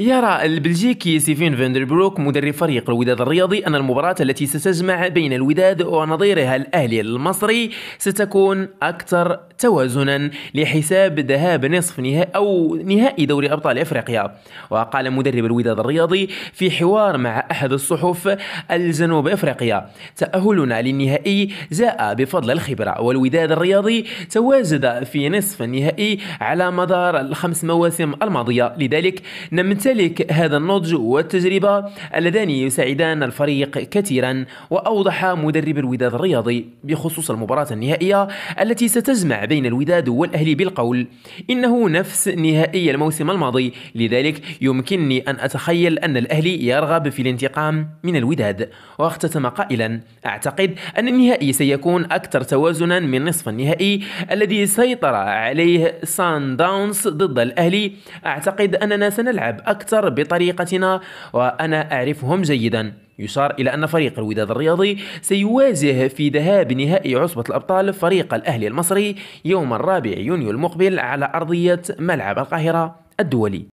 يرى البلجيكي سيفين فاندربروك مدرب فريق الوداد الرياضي أن المباراة التي ستجمع بين الوداد ونظيرها الأهلي المصري ستكون أكثر توازنا لحساب ذهاب نصف نهائي أو نهائي دوري أبطال إفريقيا وقال مدرب الوداد الرياضي في حوار مع أحد الصحف الجنوب إفريقيا تأهلنا للنهائي جاء بفضل الخبرة والوداد الرياضي تواجد في نصف النهائي على مدار الخمس مواسم الماضية لذلك نمتلك هذا النضج والتجربة اللذان يساعدان الفريق كثيرا وأوضح مدرب الوداد الرياضي بخصوص المباراة النهائية التي ستجمع بين الوداد والأهلي بالقول إنه نفس نهائي الموسم الماضي لذلك يمكنني أن أتخيل أن الأهلي يرغب في الانتقام من الوداد واختتم قائلا أعتقد أن النهائي سيكون أكثر توازنا من نصف النهائي الذي سيطر عليه سان داونز ضد الأهلي أعتقد أننا سنلعب أكثر بطريقتنا وأنا أعرفهم جيدا يشار إلى أن فريق الوداد الرياضي سيواجه في ذهاب نهائي عصبة الأبطال فريق الأهلي المصري يوم الرابع يونيو المقبل على أرضية ملعب القاهرة الدولي